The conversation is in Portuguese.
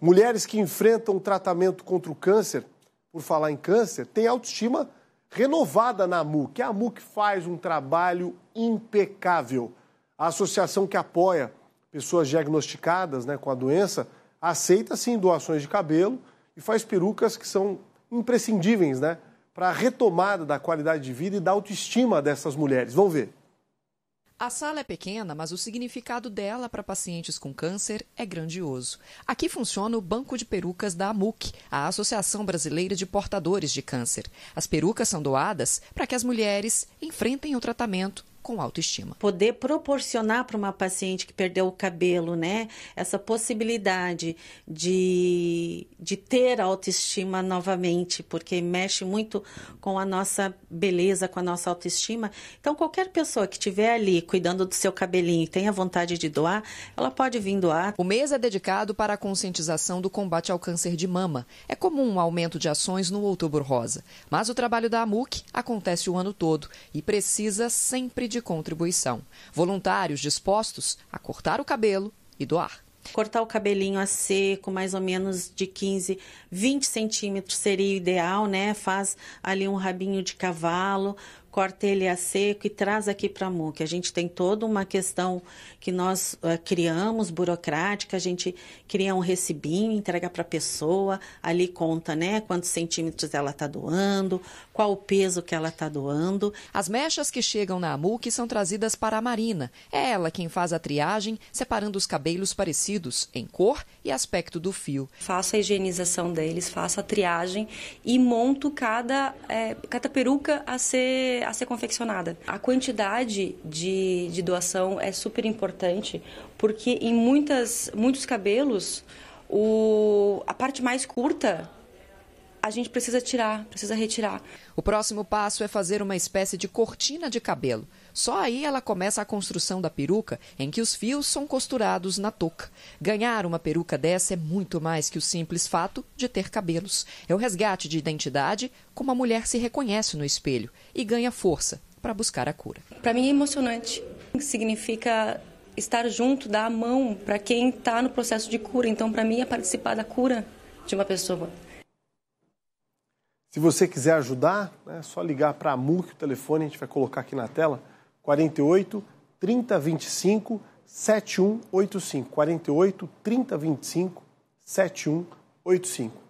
Mulheres que enfrentam tratamento contra o câncer, por falar em câncer, têm autoestima renovada na AMUC. A AMUC faz um trabalho impecável. A associação que apoia pessoas diagnosticadas né, com a doença aceita sim doações de cabelo e faz perucas que são imprescindíveis né, para a retomada da qualidade de vida e da autoestima dessas mulheres. Vamos ver. A sala é pequena, mas o significado dela para pacientes com câncer é grandioso. Aqui funciona o Banco de Perucas da AMUC, a Associação Brasileira de Portadores de Câncer. As perucas são doadas para que as mulheres enfrentem o tratamento com autoestima. Poder proporcionar para uma paciente que perdeu o cabelo, né, essa possibilidade de, de ter autoestima novamente, porque mexe muito com a nossa beleza, com a nossa autoestima. Então, qualquer pessoa que estiver ali cuidando do seu cabelinho e tenha vontade de doar, ela pode vir doar. O mês é dedicado para a conscientização do combate ao câncer de mama. É comum um aumento de ações no Outubro Rosa, mas o trabalho da AMUC acontece o ano todo e precisa sempre de de contribuição. Voluntários dispostos a cortar o cabelo e doar. Cortar o cabelinho a seco, mais ou menos de 15, 20 centímetros seria o ideal, né? Faz ali um rabinho de cavalo, corta ele a seco e traz aqui para a MUC. A gente tem toda uma questão que nós uh, criamos, burocrática, a gente cria um recibinho, entrega para a pessoa, ali conta né, quantos centímetros ela está doando, qual o peso que ela está doando. As mechas que chegam na MUC são trazidas para a Marina. É ela quem faz a triagem, separando os cabelos parecidos em cor e aspecto do fio. Faço a higienização deles, faço a triagem e monto cada, é, cada peruca a ser a ser confeccionada. A quantidade de, de doação é super importante, porque em muitas, muitos cabelos, o, a parte mais curta a gente precisa tirar, precisa retirar. O próximo passo é fazer uma espécie de cortina de cabelo. Só aí ela começa a construção da peruca, em que os fios são costurados na touca. Ganhar uma peruca dessa é muito mais que o simples fato de ter cabelos. É o resgate de identidade, como a mulher se reconhece no espelho e ganha força para buscar a cura. Para mim é emocionante. Significa estar junto, dar a mão para quem está no processo de cura. Então, para mim, é participar da cura de uma pessoa. Se você quiser ajudar, né, é só ligar para a MUC, o telefone a gente vai colocar aqui na tela, 48 3025 7185. 48 3025 7185.